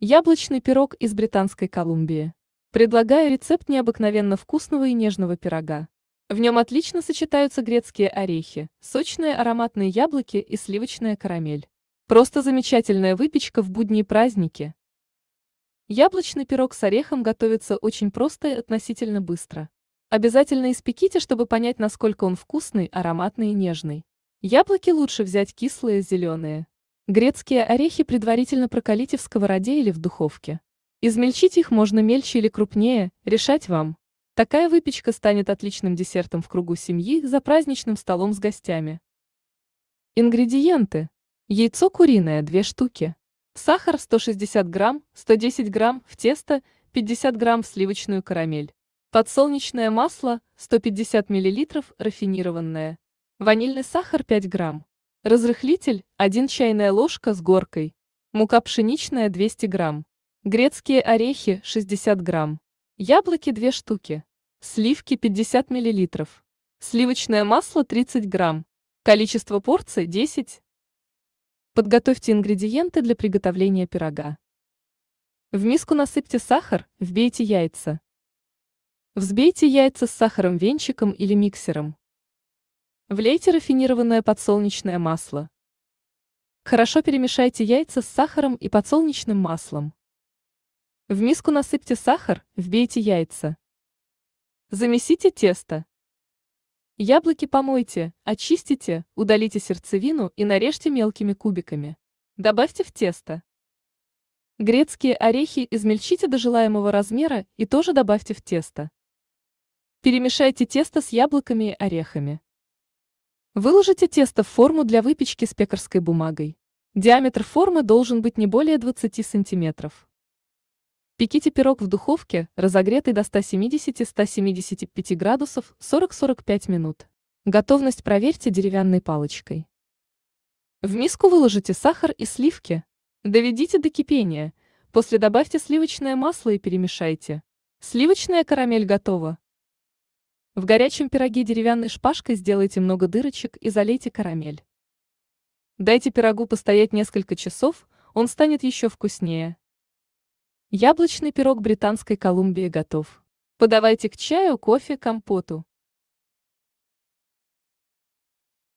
Яблочный пирог из Британской Колумбии. Предлагаю рецепт необыкновенно вкусного и нежного пирога. В нем отлично сочетаются грецкие орехи, сочные ароматные яблоки и сливочная карамель. Просто замечательная выпечка в будние праздники. Яблочный пирог с орехом готовится очень просто и относительно быстро. Обязательно испеките, чтобы понять, насколько он вкусный, ароматный и нежный. Яблоки лучше взять кислые, зеленые. Грецкие орехи предварительно прокалите в сковороде или в духовке. Измельчить их можно мельче или крупнее, решать вам. Такая выпечка станет отличным десертом в кругу семьи за праздничным столом с гостями. Ингредиенты. Яйцо куриное 2 штуки. Сахар 160 грамм, 110 грамм в тесто, 50 грамм в сливочную карамель. Подсолнечное масло 150 миллилитров рафинированное. Ванильный сахар 5 грамм. Разрыхлитель – 1 чайная ложка с горкой. Мука пшеничная – 200 грамм. Грецкие орехи – 60 грамм. Яблоки – 2 штуки. Сливки – 50 миллилитров. Сливочное масло – 30 грамм. Количество порций – 10. Подготовьте ингредиенты для приготовления пирога. В миску насыпьте сахар, вбейте яйца. Взбейте яйца с сахаром венчиком или миксером. Влейте рафинированное подсолнечное масло. Хорошо перемешайте яйца с сахаром и подсолнечным маслом. В миску насыпьте сахар, вбейте яйца. Замесите тесто. Яблоки помойте, очистите, удалите сердцевину и нарежьте мелкими кубиками. Добавьте в тесто. Грецкие орехи измельчите до желаемого размера и тоже добавьте в тесто. Перемешайте тесто с яблоками и орехами. Выложите тесто в форму для выпечки с пекарской бумагой. Диаметр формы должен быть не более 20 см. Пеките пирог в духовке, разогретый до 170-175 градусов 40-45 минут. Готовность проверьте деревянной палочкой. В миску выложите сахар и сливки. Доведите до кипения, после добавьте сливочное масло и перемешайте. Сливочная карамель готова. В горячем пироге деревянной шпажкой сделайте много дырочек и залейте карамель. Дайте пирогу постоять несколько часов, он станет еще вкуснее. Яблочный пирог Британской Колумбии готов. Подавайте к чаю, кофе, компоту.